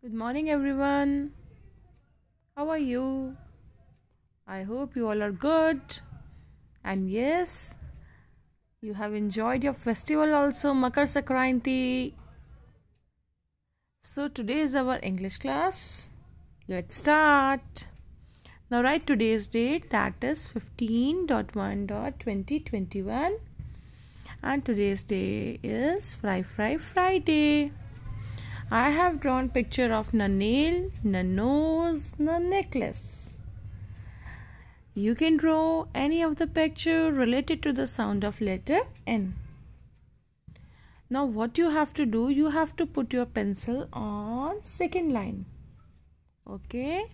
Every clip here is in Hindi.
Good morning, everyone. How are you? I hope you all are good. And yes, you have enjoyed your festival also, Makar Sakranti. So, today is our English class. Let's start. Now, write today's date that is 15.1.2021, and today's day is Fry Fry Friday. I have drawn picture of na nail, na nose, na necklace. You can draw any of the picture related to the sound of letter N. Now what you have to do, you have to put your pencil on second line. Okay.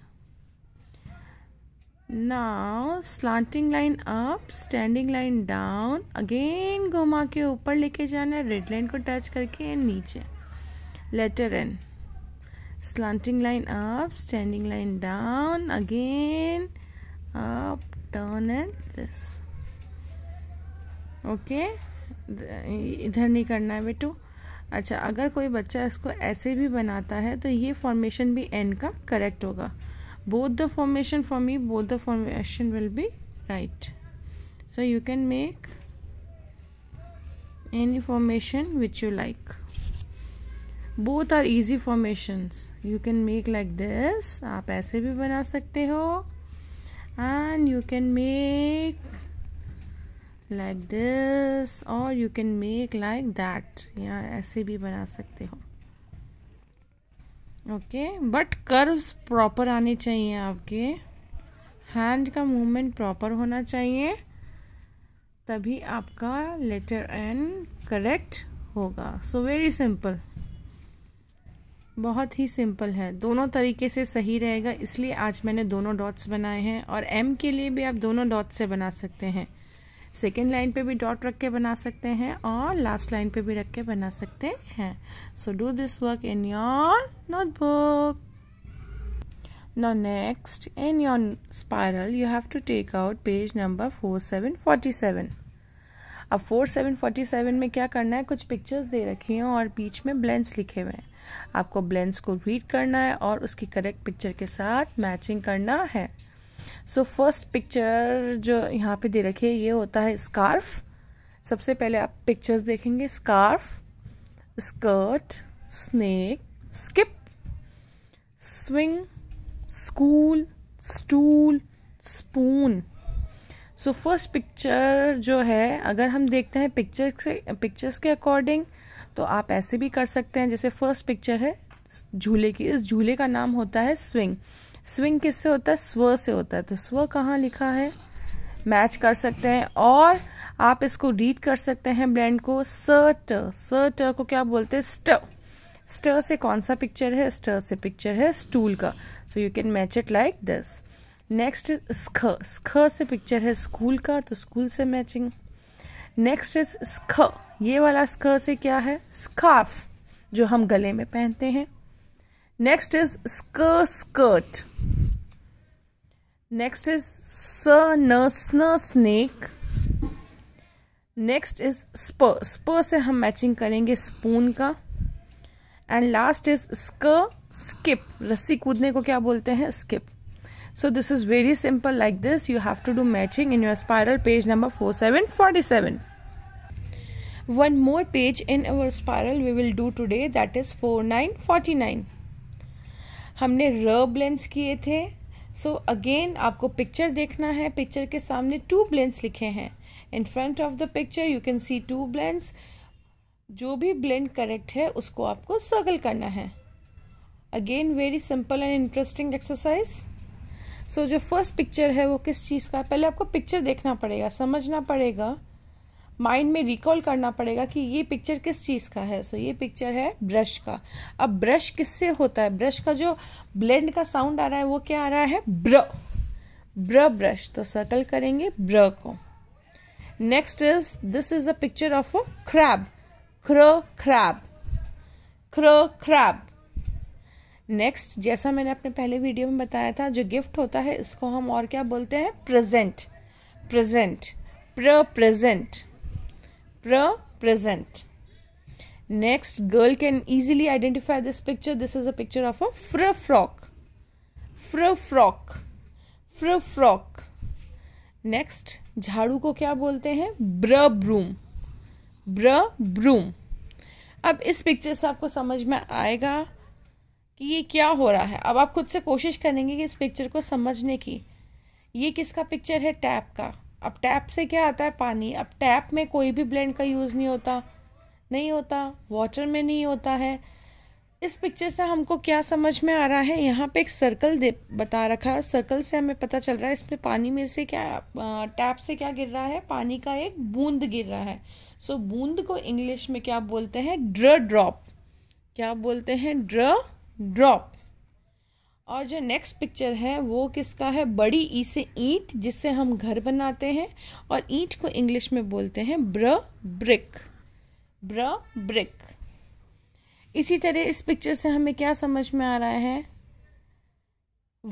Now slanting line up, standing line down, again घुमा के ऊपर लेके जाना है रेड लाइन को टच करके नीचे letter n slanting line up standing line down again up turn and this okay okay? इधर नहीं करना है बेटू अच्छा अगर कोई बच्चा इसको ऐसे भी बनाता है तो ये फॉर्मेशन भी एन का करेक्ट होगा both the formation for me both the formation will be right so you can make any formation which you like both are easy formations you can make like this आप ऐसे भी बना सकते हो and you can make like this और you can make like that या ऐसे भी बना सकते हो ओके बट कर्व्स प्रॉपर आने चाहिए आपके हैंड का मूवमेंट प्रॉपर होना चाहिए तभी आपका लेटर एंड करेक्ट होगा सो वेरी सिंपल बहुत ही सिंपल है दोनों तरीके से सही रहेगा इसलिए आज मैंने दोनों डॉट्स बनाए हैं और एम के लिए भी आप दोनों डॉट्स से बना सकते हैं सेकेंड लाइन पे भी डॉट रख के बना सकते हैं और लास्ट लाइन पे भी रख के बना सकते हैं so do this work in your notebook your spiral you have to take out page number four seven forty seven अब फोर सेवन फोर्टी सेवन में क्या करना है कुछ पिक्चर्स दे रखी हैं और बीच में ब्लेंस लिखे हुए हैं आपको ब्लेंस को रीड करना है और उसकी करेक्ट पिक्चर के साथ मैचिंग करना है सो फर्स्ट पिक्चर जो यहाँ पे दे रखी है ये होता है स्कार्फ सबसे पहले आप पिक्चर्स देखेंगे scarf skirt snake skip swing school stool spoon so first picture जो है अगर हम देखते हैं पिक्चर से पिक्चर्स के अकॉर्डिंग तो आप ऐसे भी कर सकते हैं जैसे फर्स्ट पिक्चर है झूले की इस झूले का नाम होता है स्विंग स्विंग किससे होता है स्व से होता है तो स्व कहाँ लिखा है मैच कर सकते हैं और आप इसको रीड कर सकते हैं ब्लैंड को सर्ट सर्ट को क्या बोलते हैं स्ट स्ट से कौन सा पिक्चर है स्ट से पिक्चर है स्टूल का so you can match it like this next is स्ख स्ख से पिक्चर है स्कूल का तो स्कूल से मैचिंग नेक्स्ट इज स्ख ये वाला स्ख से क्या है स्कार्फ जो हम गले में पहनते हैं नेक्स्ट इज स्क स्कर्ट नेक्स्ट इज स न स्न स्नेक नेक्स्ट इज स्प स्प से हम मैचिंग करेंगे स्पून का एंड लास्ट इज स्क स्किप रस्सी कूदने को क्या बोलते हैं skip So this is very simple like this. You have to do matching in your spiral page number 4747. One more page in our spiral we will do today that is 4949. हमने र ब्लेंस किए थे सो so अगेन आपको पिक्चर देखना है पिक्चर के सामने टू ब्लेंस लिखे हैं in front of the picture you can see two blends जो भी ब्लेंड करेक्ट है उसको आपको सर्कल करना है again very simple and interesting exercise so so, जो फर्स्ट पिक्चर है वो किस चीज़ का पहले आपको पिक्चर देखना पड़ेगा समझना पड़ेगा माइंड में रिकॉल करना पड़ेगा कि ये पिक्चर किस चीज़ का है सो so, ये पिक्चर है ब्रश का अब ब्रश किससे होता है ब्रश का जो ब्लेंड का साउंड आ रहा है वो क्या आ रहा है ब्र ब्र ब्रश तो सर्कल करेंगे ब्र को next is this is a picture of a crab क्र क्रैब क्र क्रैब नेक्स्ट जैसा मैंने अपने पहले वीडियो में बताया था जो गिफ्ट होता है इसको हम और क्या बोलते हैं प्रेजेंट प्रेजेंट प्र प्रेजेंट प्र present next girl can easily identify this picture this is a picture of a फ्र फ्रॉक फ्र फ्रॉक फ्र फ्रॉक नेक्स्ट झाड़ू को क्या बोलते हैं ब्र ब्रूम ब्र ब्रूम अब इस पिक्चर से आपको समझ में आएगा कि ये क्या हो रहा है अब आप खुद से कोशिश करेंगे कि इस पिक्चर को समझने की ये किसका पिक्चर है टैप का अब टैप से क्या आता है पानी अब टैप में कोई भी ब्लेंड का यूज़ नहीं होता नहीं होता वाटर में नहीं होता है इस पिक्चर से हमको क्या समझ में आ रहा है यहाँ पे एक सर्कल दे बता रखा है सर्कल से हमें पता चल रहा है इसमें पानी में से क्या टैप से क्या गिर रहा है पानी का एक बूंद गिर रहा है सो so, बूंद को इंग्लिश में क्या बोलते हैं ड्र ड्रॉप क्या बोलते हैं ड्र ड्रॉप और जो नेक्स्ट पिक्चर है वो किसका है बड़ी ई से ईंट जिससे हम घर बनाते हैं और ईंट को इंग्लिश में बोलते हैं ब्र ब्रिक ब्र ब्रिक इसी तरह इस पिक्चर से हमें क्या समझ में आ रहा है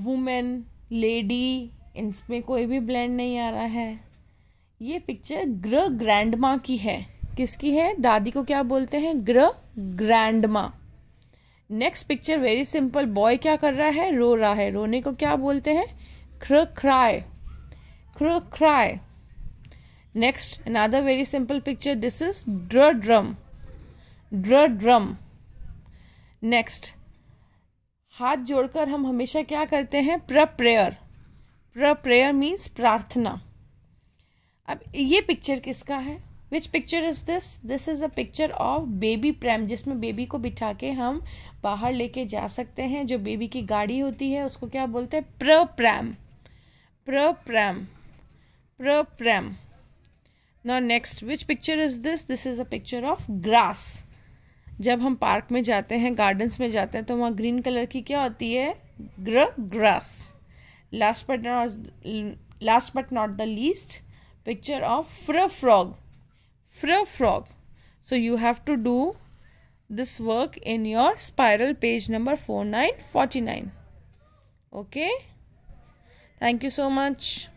वुमेन लेडी इसमें कोई भी ब्लेंड नहीं आ रहा है ये पिक्चर ग्र ग्रैंडमा की है किसकी है दादी को क्या बोलते हैं ग्र grandma next picture very simple boy क्या कर रहा है रो रहा है रोने को क्या बोलते हैं ख्र खराय ख्र खराय next another very simple picture this is ड्र ड्रम ड्र ड्रम नेक्स्ट हाथ जोड़कर हम हमेशा क्या करते हैं प्र प्रेयर प्र प्रेयर मीन्स प्रार्थना अब ये पिक्चर किसका है which picture is this this is a picture of baby pram जिसमें बेबी को बिठा के हम बाहर लेके जा सकते हैं जो बेबी की गाड़ी होती है उसको क्या बोलते हैं प्र प्रैम प्र प्रैम प्र pram no next which picture is this this is a picture of grass जब हम पार्क में जाते हैं गार्डन्स में जाते हैं तो वहाँ ग्रीन कलर की क्या होती है ग्र grass last but not last but not the least picture of फ्र frog frog so you have to do this work in your spiral page number 4949 okay thank you so much